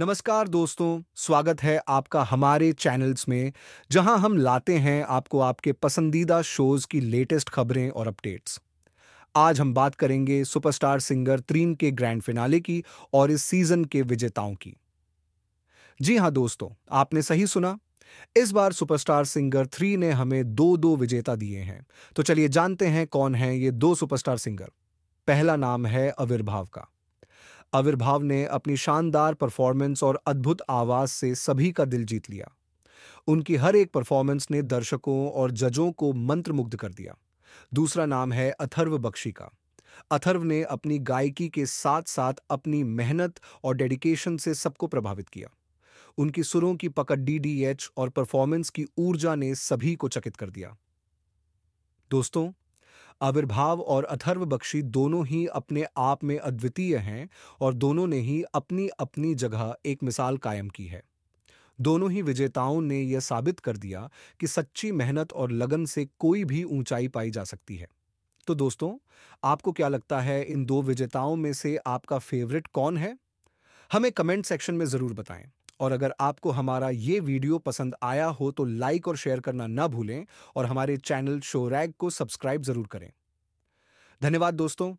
नमस्कार दोस्तों स्वागत है आपका हमारे चैनल्स में जहां हम लाते हैं आपको आपके पसंदीदा शोज़ की लेटेस्ट खबरें और अपडेट्स आज हम बात करेंगे सुपरस्टार सिंगर त्रीन के ग्रैंड फिनाले की और इस सीज़न के विजेताओं की जी हां दोस्तों आपने सही सुना इस बार सुपरस्टार सिंगर थ्री ने हमें दो दो विजेता दिए हैं तो चलिए जानते हैं कौन है ये दो सुपरस्टार सिंगर पहला नाम है अविर्भाव का आविर्भाव ने अपनी शानदार परफॉर्मेंस और अद्भुत आवाज से सभी का दिल जीत लिया उनकी हर एक परफॉर्मेंस ने दर्शकों और जजों को मंत्रमुग्ध कर दिया दूसरा नाम है अथर्व बख्शी का अथर्व ने अपनी गायकी के साथ साथ अपनी मेहनत और डेडिकेशन से सबको प्रभावित किया उनकी सुरों की पकड़ डीडीएच और परफॉर्मेंस की ऊर्जा ने सभी को चकित कर दिया दोस्तों आविर्भाव और अथर्व बख्शी दोनों ही अपने आप में अद्वितीय हैं और दोनों ने ही अपनी अपनी जगह एक मिसाल कायम की है दोनों ही विजेताओं ने यह साबित कर दिया कि सच्ची मेहनत और लगन से कोई भी ऊंचाई पाई जा सकती है तो दोस्तों आपको क्या लगता है इन दो विजेताओं में से आपका फेवरेट कौन है हमें कमेंट सेक्शन में ज़रूर बताएं और अगर आपको हमारा ये वीडियो पसंद आया हो तो लाइक और शेयर करना ना भूलें और हमारे चैनल शोरैग को सब्सक्राइब जरूर करें धन्यवाद दोस्तों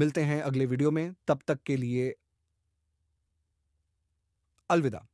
मिलते हैं अगले वीडियो में तब तक के लिए अलविदा